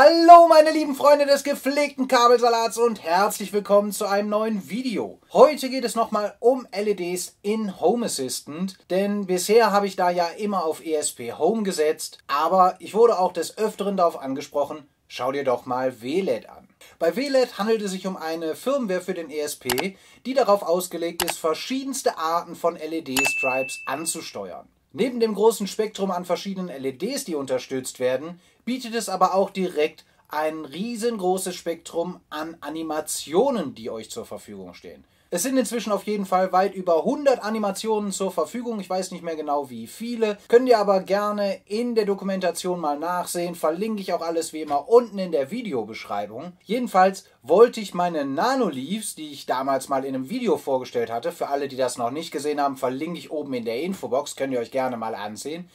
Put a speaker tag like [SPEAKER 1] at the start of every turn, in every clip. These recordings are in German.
[SPEAKER 1] Hallo meine lieben Freunde des gepflegten Kabelsalats und herzlich willkommen zu einem neuen Video. Heute geht es nochmal um LEDs in Home Assistant, denn bisher habe ich da ja immer auf ESP Home gesetzt, aber ich wurde auch des Öfteren darauf angesprochen, schau dir doch mal WLED an. Bei WLED handelt es sich um eine Firmware für den ESP, die darauf ausgelegt ist, verschiedenste Arten von LED-Stripes anzusteuern. Neben dem großen Spektrum an verschiedenen LEDs, die unterstützt werden, bietet es aber auch direkt ein riesengroßes Spektrum an Animationen, die euch zur Verfügung stehen. Es sind inzwischen auf jeden Fall weit über 100 Animationen zur Verfügung. Ich weiß nicht mehr genau wie viele. Könnt ihr aber gerne in der Dokumentation mal nachsehen. Verlinke ich auch alles wie immer unten in der Videobeschreibung. Jedenfalls wollte ich meine Nanoleaves, die ich damals mal in einem Video vorgestellt hatte, für alle, die das noch nicht gesehen haben, verlinke ich oben in der Infobox. Könnt ihr euch gerne mal ansehen.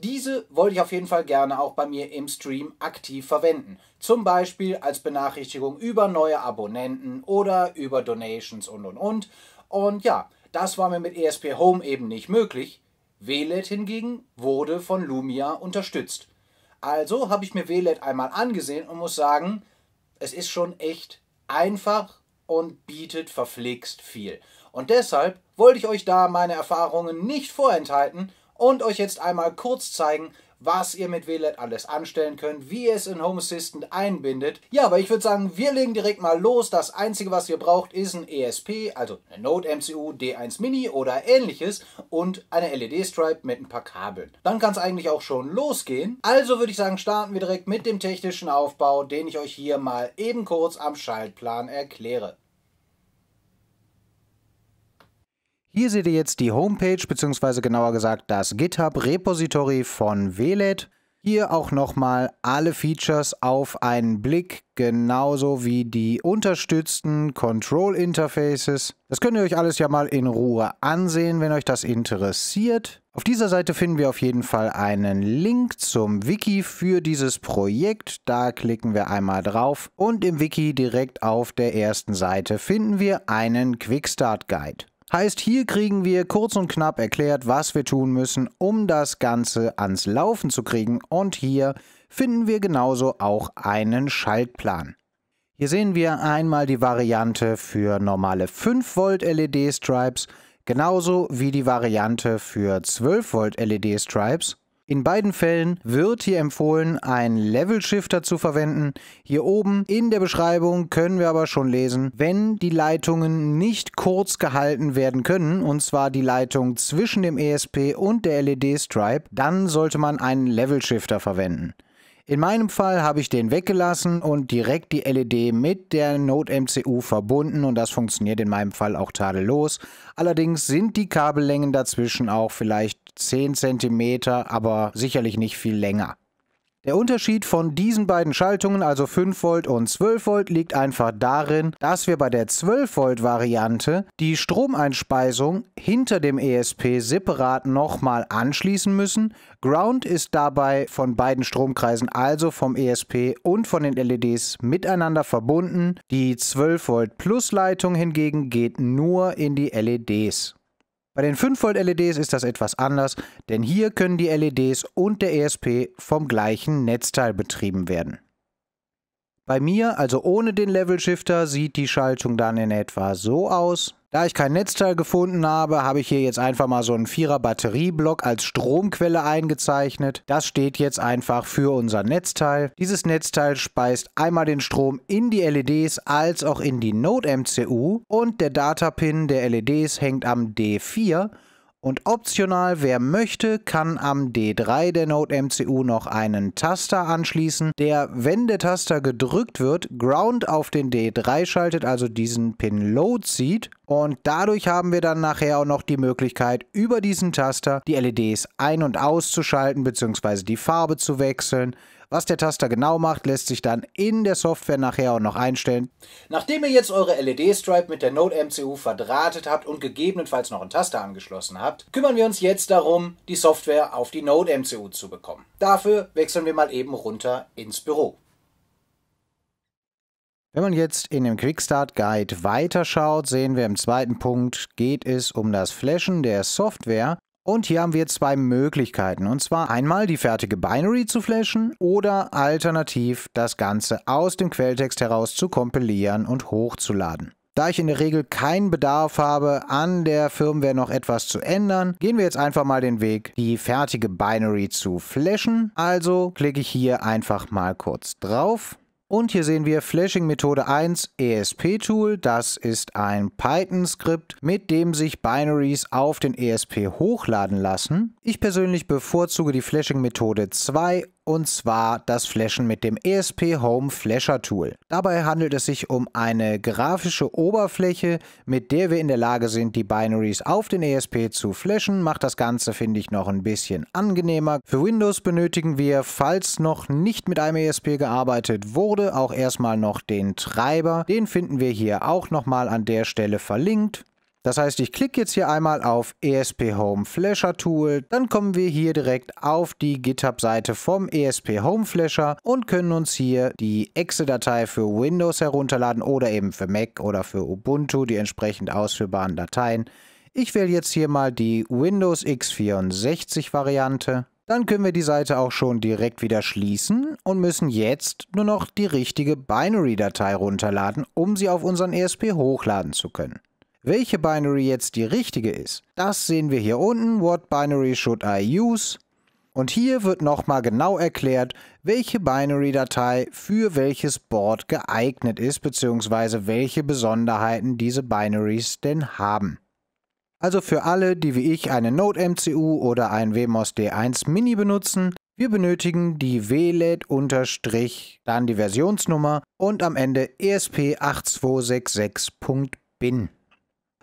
[SPEAKER 1] Diese wollte ich auf jeden Fall gerne auch bei mir im Stream aktiv verwenden. Zum Beispiel als Benachrichtigung über neue Abonnenten oder über Donations und und und. Und ja, das war mir mit ESP Home eben nicht möglich. WLED hingegen wurde von Lumia unterstützt. Also habe ich mir WLED einmal angesehen und muss sagen, es ist schon echt einfach und bietet verflixt viel. Und deshalb wollte ich euch da meine Erfahrungen nicht vorenthalten und euch jetzt einmal kurz zeigen, was ihr mit WLAN alles anstellen könnt, wie ihr es in Home Assistant einbindet. Ja, aber ich würde sagen, wir legen direkt mal los. Das Einzige, was ihr braucht, ist ein ESP, also eine Node-MCU, D1 Mini oder ähnliches und eine LED-Stripe mit ein paar Kabeln. Dann kann es eigentlich auch schon losgehen. Also würde ich sagen, starten wir direkt mit dem technischen Aufbau, den ich euch hier mal eben kurz am Schaltplan erkläre. Hier seht ihr jetzt die Homepage, beziehungsweise genauer gesagt das GitHub-Repository von WLED. Hier auch nochmal alle Features auf einen Blick, genauso wie die unterstützten Control-Interfaces. Das könnt ihr euch alles ja mal in Ruhe ansehen, wenn euch das interessiert. Auf dieser Seite finden wir auf jeden Fall einen Link zum Wiki für dieses Projekt. Da klicken wir einmal drauf und im Wiki direkt auf der ersten Seite finden wir einen Quick Start guide Heißt, hier kriegen wir kurz und knapp erklärt, was wir tun müssen, um das Ganze ans Laufen zu kriegen. Und hier finden wir genauso auch einen Schaltplan. Hier sehen wir einmal die Variante für normale 5 Volt LED Stripes, genauso wie die Variante für 12 Volt LED Stripes. In beiden Fällen wird hier empfohlen, einen Level Shifter zu verwenden. Hier oben in der Beschreibung können wir aber schon lesen, wenn die Leitungen nicht kurz gehalten werden können, und zwar die Leitung zwischen dem ESP und der LED-Stripe, dann sollte man einen Level Shifter verwenden. In meinem Fall habe ich den weggelassen und direkt die LED mit der Node MCU verbunden und das funktioniert in meinem Fall auch tadellos. Allerdings sind die Kabellängen dazwischen auch vielleicht 10 cm, aber sicherlich nicht viel länger. Der Unterschied von diesen beiden Schaltungen, also 5 Volt und 12 Volt, liegt einfach darin, dass wir bei der 12 Volt Variante die Stromeinspeisung hinter dem ESP separat nochmal anschließen müssen. Ground ist dabei von beiden Stromkreisen, also vom ESP und von den LEDs miteinander verbunden. Die 12 Volt Plus Leitung hingegen geht nur in die LEDs. Bei den 5V-LEDs ist das etwas anders, denn hier können die LEDs und der ESP vom gleichen Netzteil betrieben werden. Bei mir, also ohne den Level Shifter, sieht die Schaltung dann in etwa so aus. Da ich kein Netzteil gefunden habe, habe ich hier jetzt einfach mal so einen 4er Batterieblock als Stromquelle eingezeichnet. Das steht jetzt einfach für unser Netzteil. Dieses Netzteil speist einmal den Strom in die LEDs als auch in die Node-MCU und der Datapin der LEDs hängt am D4 und optional, wer möchte, kann am D3 der Node MCU noch einen Taster anschließen, der, wenn der Taster gedrückt wird, Ground auf den D3 schaltet, also diesen Pin Load zieht und dadurch haben wir dann nachher auch noch die Möglichkeit, über diesen Taster die LEDs ein- und auszuschalten bzw. die Farbe zu wechseln. Was der Taster genau macht, lässt sich dann in der Software nachher auch noch einstellen. Nachdem ihr jetzt eure LED-Stripe mit der Node-MCU verdrahtet habt und gegebenenfalls noch einen Taster angeschlossen habt, kümmern wir uns jetzt darum, die Software auf die Node-MCU zu bekommen. Dafür wechseln wir mal eben runter ins Büro. Wenn man jetzt in dem Quickstart Guide weiterschaut, sehen wir im zweiten Punkt geht es um das Flashen der Software. Und hier haben wir zwei Möglichkeiten. Und zwar einmal die fertige Binary zu flashen oder alternativ das Ganze aus dem Quelltext heraus zu kompilieren und hochzuladen. Da ich in der Regel keinen Bedarf habe, an der Firmware noch etwas zu ändern, gehen wir jetzt einfach mal den Weg, die fertige Binary zu flashen. Also klicke ich hier einfach mal kurz drauf und hier sehen wir Flashing-Methode 1 ESP-Tool. Das ist ein Python-Skript, mit dem sich Binaries auf den ESP hochladen lassen. Ich persönlich bevorzuge die Flashing-Methode 2 und zwar das Flashen mit dem ESP Home Flasher Tool. Dabei handelt es sich um eine grafische Oberfläche, mit der wir in der Lage sind, die Binaries auf den ESP zu flashen. Macht das Ganze, finde ich, noch ein bisschen angenehmer. Für Windows benötigen wir, falls noch nicht mit einem ESP gearbeitet wurde, auch erstmal noch den Treiber. Den finden wir hier auch nochmal an der Stelle verlinkt. Das heißt, ich klicke jetzt hier einmal auf ESP Home Flasher Tool, dann kommen wir hier direkt auf die GitHub-Seite vom ESP Home Flasher und können uns hier die Exe-Datei für Windows herunterladen oder eben für Mac oder für Ubuntu, die entsprechend ausführbaren Dateien. Ich wähle jetzt hier mal die Windows x64 Variante. Dann können wir die Seite auch schon direkt wieder schließen und müssen jetzt nur noch die richtige Binary-Datei runterladen, um sie auf unseren ESP hochladen zu können. Welche Binary jetzt die richtige ist, das sehen wir hier unten, what binary should I use? Und hier wird nochmal genau erklärt, welche Binary-Datei für welches Board geeignet ist, beziehungsweise welche Besonderheiten diese Binaries denn haben. Also für alle, die wie ich eine Node-MCU oder ein WMOS D1 Mini benutzen, wir benötigen die WLED unterstrich, dann die Versionsnummer und am Ende ESP8266.bin.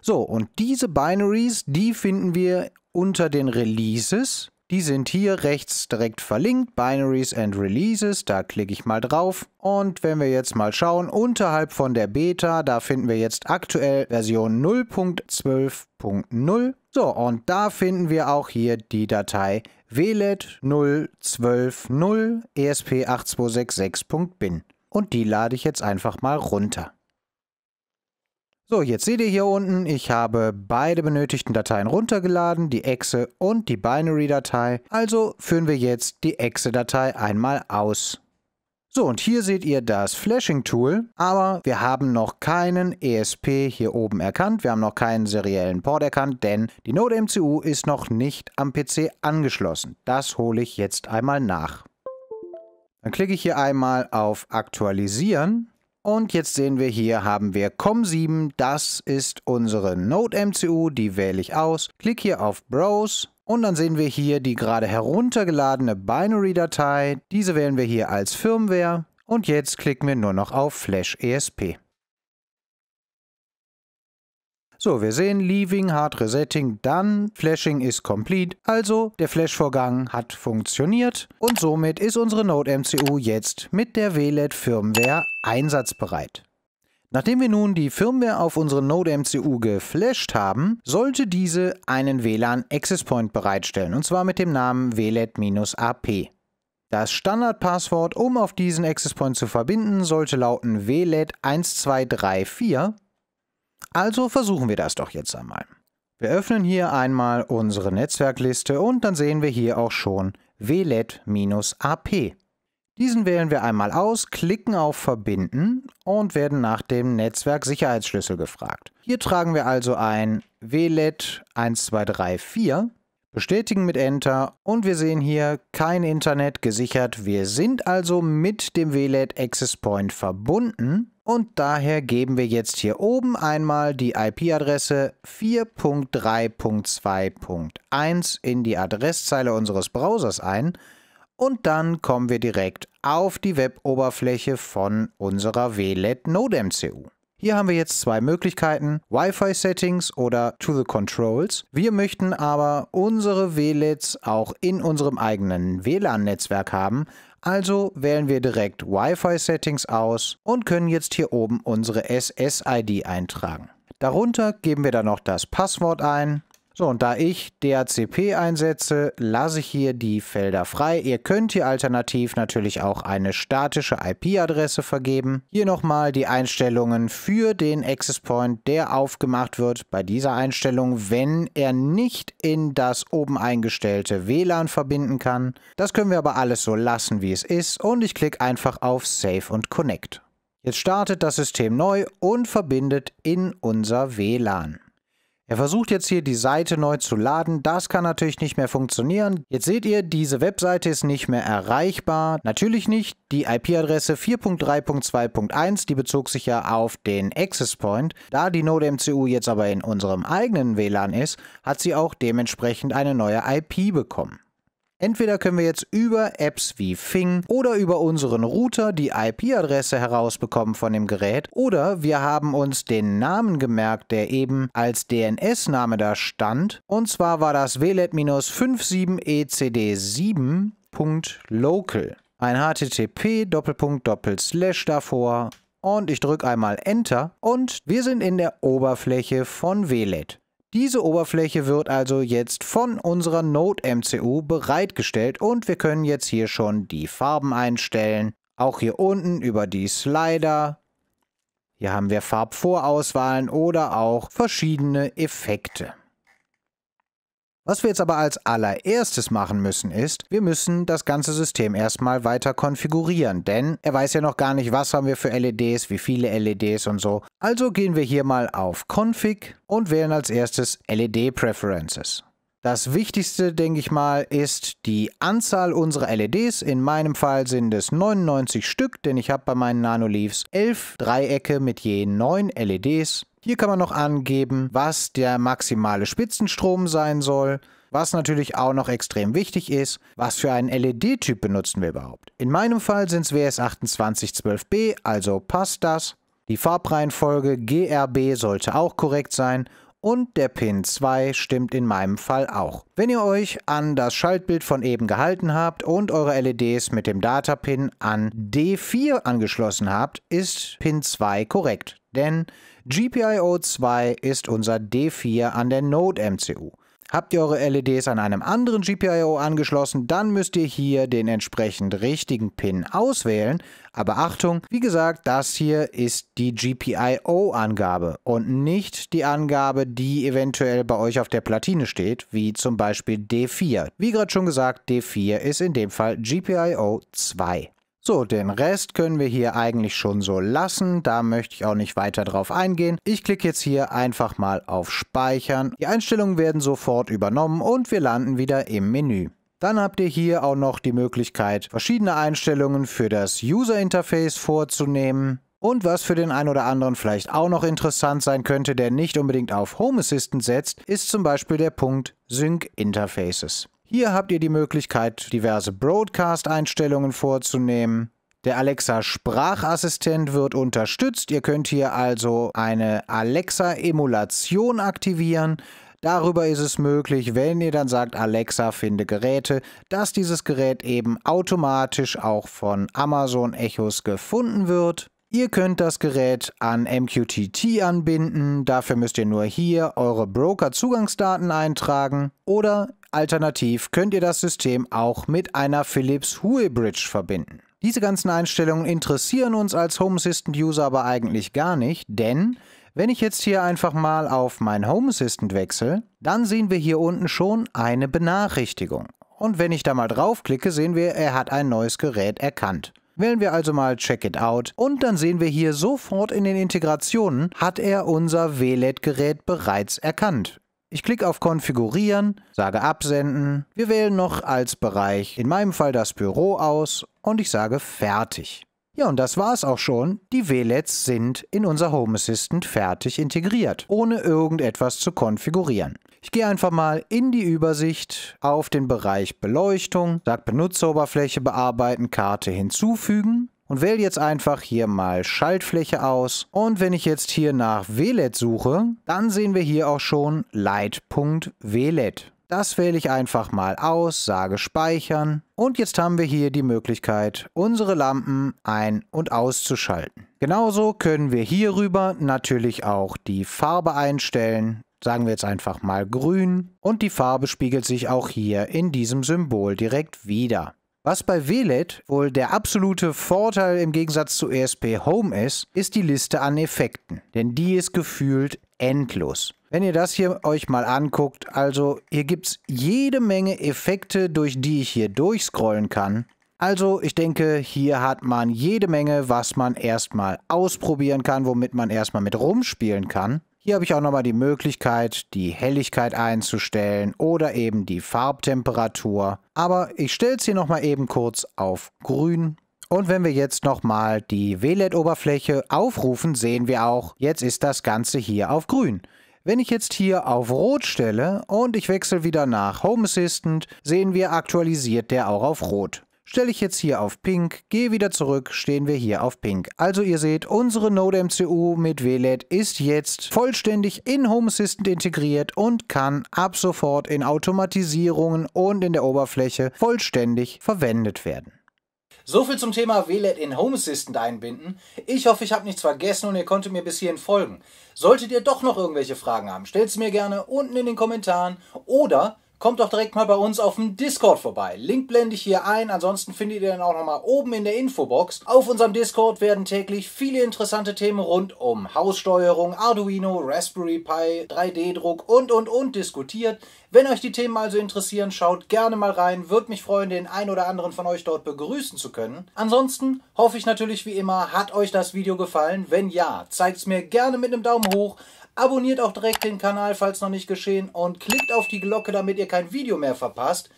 [SPEAKER 1] So, und diese Binaries, die finden wir unter den Releases. Die sind hier rechts direkt verlinkt, Binaries and Releases, da klicke ich mal drauf. Und wenn wir jetzt mal schauen, unterhalb von der Beta, da finden wir jetzt aktuell Version 0.12.0. So, und da finden wir auch hier die Datei WLED 0120 ESP8266.bin. Und die lade ich jetzt einfach mal runter. So, jetzt seht ihr hier unten, ich habe beide benötigten Dateien runtergeladen, die Exe und die Binary-Datei. Also führen wir jetzt die Exe-Datei einmal aus. So, und hier seht ihr das Flashing-Tool, aber wir haben noch keinen ESP hier oben erkannt, wir haben noch keinen seriellen Port erkannt, denn die Node MCU ist noch nicht am PC angeschlossen. Das hole ich jetzt einmal nach. Dann klicke ich hier einmal auf Aktualisieren und jetzt sehen wir hier haben wir COM7, das ist unsere Node-MCU, die wähle ich aus. Klick hier auf Browse und dann sehen wir hier die gerade heruntergeladene Binary-Datei. Diese wählen wir hier als Firmware und jetzt klicken wir nur noch auf Flash ESP. So, wir sehen Leaving, Hard Resetting, Done, Flashing is complete. Also, der Flash-Vorgang hat funktioniert und somit ist unsere Node-MCU jetzt mit der WLED-Firmware einsatzbereit. Nachdem wir nun die Firmware auf unsere Node-MCU geflasht haben, sollte diese einen WLAN Access Point bereitstellen, und zwar mit dem Namen WLED-AP. Das Standardpasswort, um auf diesen Access Point zu verbinden, sollte lauten WLED 1234 also versuchen wir das doch jetzt einmal. Wir öffnen hier einmal unsere Netzwerkliste und dann sehen wir hier auch schon WLED-AP. Diesen wählen wir einmal aus, klicken auf Verbinden und werden nach dem Netzwerksicherheitsschlüssel gefragt. Hier tragen wir also ein WLED 1234, bestätigen mit Enter und wir sehen hier kein Internet gesichert. Wir sind also mit dem WLED Access Point verbunden und daher geben wir jetzt hier oben einmal die IP-Adresse 4.3.2.1 in die Adresszeile unseres Browsers ein und dann kommen wir direkt auf die Web-Oberfläche von unserer WLED Node MCU. Hier haben wir jetzt zwei Möglichkeiten, Wi-Fi Settings oder To the Controls. Wir möchten aber unsere WLEDs auch in unserem eigenen WLAN-Netzwerk haben, also wählen wir direkt Wi-Fi Settings aus und können jetzt hier oben unsere SSID eintragen. Darunter geben wir dann noch das Passwort ein so, und da ich DHCP einsetze, lasse ich hier die Felder frei. Ihr könnt hier alternativ natürlich auch eine statische IP-Adresse vergeben. Hier nochmal die Einstellungen für den Access Point, der aufgemacht wird bei dieser Einstellung, wenn er nicht in das oben eingestellte WLAN verbinden kann. Das können wir aber alles so lassen, wie es ist. Und ich klicke einfach auf Save und Connect. Jetzt startet das System neu und verbindet in unser WLAN. Er versucht jetzt hier die Seite neu zu laden. Das kann natürlich nicht mehr funktionieren. Jetzt seht ihr, diese Webseite ist nicht mehr erreichbar. Natürlich nicht. Die IP-Adresse 4.3.2.1, die bezog sich ja auf den Access Point. Da die NodeMCU jetzt aber in unserem eigenen WLAN ist, hat sie auch dementsprechend eine neue IP bekommen. Entweder können wir jetzt über Apps wie Fing oder über unseren Router die IP-Adresse herausbekommen von dem Gerät oder wir haben uns den Namen gemerkt, der eben als DNS-Name da stand. Und zwar war das wlet-57ecd7.local. Ein http doppelpunkt davor und ich drücke einmal Enter und wir sind in der Oberfläche von WLAT. E diese Oberfläche wird also jetzt von unserer Node-MCU bereitgestellt und wir können jetzt hier schon die Farben einstellen. Auch hier unten über die Slider. Hier haben wir Farbvorauswahlen oder auch verschiedene Effekte. Was wir jetzt aber als allererstes machen müssen ist, wir müssen das ganze System erstmal weiter konfigurieren, denn er weiß ja noch gar nicht, was haben wir für LEDs, wie viele LEDs und so. Also gehen wir hier mal auf Config und wählen als erstes LED Preferences. Das Wichtigste, denke ich mal, ist die Anzahl unserer LEDs. In meinem Fall sind es 99 Stück, denn ich habe bei meinen Nano Nanoleafs 11 Dreiecke mit je 9 LEDs. Hier kann man noch angeben, was der maximale Spitzenstrom sein soll, was natürlich auch noch extrem wichtig ist, was für einen LED-Typ benutzen wir überhaupt. In meinem Fall sind es WS2812B, also passt das. Die Farbreihenfolge GRB sollte auch korrekt sein und der Pin 2 stimmt in meinem Fall auch. Wenn ihr euch an das Schaltbild von eben gehalten habt und eure LEDs mit dem Datapin an D4 angeschlossen habt, ist Pin 2 korrekt, denn GPIO 2 ist unser D4 an der Node-MCU. Habt ihr eure LEDs an einem anderen GPIO angeschlossen, dann müsst ihr hier den entsprechend richtigen Pin auswählen. Aber Achtung, wie gesagt, das hier ist die GPIO-Angabe und nicht die Angabe, die eventuell bei euch auf der Platine steht, wie zum Beispiel D4. Wie gerade schon gesagt, D4 ist in dem Fall GPIO 2. So, den Rest können wir hier eigentlich schon so lassen. Da möchte ich auch nicht weiter drauf eingehen. Ich klicke jetzt hier einfach mal auf Speichern. Die Einstellungen werden sofort übernommen und wir landen wieder im Menü. Dann habt ihr hier auch noch die Möglichkeit, verschiedene Einstellungen für das User-Interface vorzunehmen. Und was für den einen oder anderen vielleicht auch noch interessant sein könnte, der nicht unbedingt auf Home Assistant setzt, ist zum Beispiel der Punkt Sync Interfaces. Hier habt ihr die Möglichkeit, diverse Broadcast-Einstellungen vorzunehmen. Der Alexa Sprachassistent wird unterstützt. Ihr könnt hier also eine Alexa-Emulation aktivieren. Darüber ist es möglich, wenn ihr dann sagt, Alexa finde Geräte, dass dieses Gerät eben automatisch auch von Amazon Echos gefunden wird. Ihr könnt das Gerät an MQTT anbinden, dafür müsst ihr nur hier eure Broker-Zugangsdaten eintragen oder Alternativ könnt ihr das System auch mit einer Philips Hue Bridge verbinden. Diese ganzen Einstellungen interessieren uns als Home Assistant User aber eigentlich gar nicht, denn wenn ich jetzt hier einfach mal auf mein Home Assistant wechsle, dann sehen wir hier unten schon eine Benachrichtigung. Und wenn ich da mal draufklicke, sehen wir, er hat ein neues Gerät erkannt. Wählen wir also mal Check It Out und dann sehen wir hier sofort in den Integrationen, hat er unser wled gerät bereits erkannt. Ich klicke auf Konfigurieren, sage Absenden. Wir wählen noch als Bereich, in meinem Fall das Büro aus und ich sage Fertig. Ja, und das war es auch schon. Die WLEDs sind in unser Home Assistant fertig integriert, ohne irgendetwas zu konfigurieren. Ich gehe einfach mal in die Übersicht auf den Bereich Beleuchtung, sage Benutzeroberfläche bearbeiten, Karte hinzufügen und wähle jetzt einfach hier mal Schaltfläche aus. Und wenn ich jetzt hier nach WLED suche, dann sehen wir hier auch schon Light.WLED. E das wähle ich einfach mal aus, sage Speichern und jetzt haben wir hier die Möglichkeit, unsere Lampen ein- und auszuschalten. Genauso können wir hierüber natürlich auch die Farbe einstellen, sagen wir jetzt einfach mal grün und die Farbe spiegelt sich auch hier in diesem Symbol direkt wieder. Was bei WLAN wohl der absolute Vorteil im Gegensatz zu ESP Home ist, ist die Liste an Effekten, denn die ist gefühlt endlos. Wenn ihr das hier euch mal anguckt, also hier gibt es jede Menge Effekte, durch die ich hier durchscrollen kann. Also ich denke, hier hat man jede Menge, was man erstmal ausprobieren kann, womit man erstmal mit rumspielen kann. Hier habe ich auch nochmal die Möglichkeit, die Helligkeit einzustellen oder eben die Farbtemperatur. Aber ich stelle es hier nochmal eben kurz auf grün. Und wenn wir jetzt nochmal die WLED-Oberfläche aufrufen, sehen wir auch, jetzt ist das Ganze hier auf grün. Wenn ich jetzt hier auf Rot stelle und ich wechsle wieder nach Home Assistant, sehen wir aktualisiert der auch auf Rot. Stelle ich jetzt hier auf Pink, gehe wieder zurück, stehen wir hier auf Pink. Also ihr seht, unsere Node-MCU mit WLED ist jetzt vollständig in Home Assistant integriert und kann ab sofort in Automatisierungen und in der Oberfläche vollständig verwendet werden. Soviel zum Thema WLED in Home Assistant einbinden. Ich hoffe, ich habe nichts vergessen und ihr konntet mir bis hierhin folgen. Solltet ihr doch noch irgendwelche Fragen haben, stellt sie mir gerne unten in den Kommentaren oder kommt doch direkt mal bei uns auf dem Discord vorbei. Link blende ich hier ein, ansonsten findet ihr dann auch nochmal oben in der Infobox. Auf unserem Discord werden täglich viele interessante Themen rund um Haussteuerung, Arduino, Raspberry Pi, 3D-Druck und und und diskutiert. Wenn euch die Themen also interessieren, schaut gerne mal rein. Würde mich freuen, den ein oder anderen von euch dort begrüßen zu können. Ansonsten hoffe ich natürlich wie immer, hat euch das Video gefallen? Wenn ja, zeigt es mir gerne mit einem Daumen hoch. Abonniert auch direkt den Kanal, falls noch nicht geschehen, und klickt auf die Glocke, damit ihr kein Video mehr verpasst.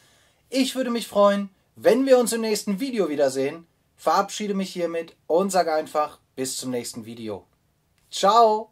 [SPEAKER 1] Ich würde mich freuen, wenn wir uns im nächsten Video wiedersehen. Verabschiede mich hiermit und sage einfach bis zum nächsten Video. Ciao!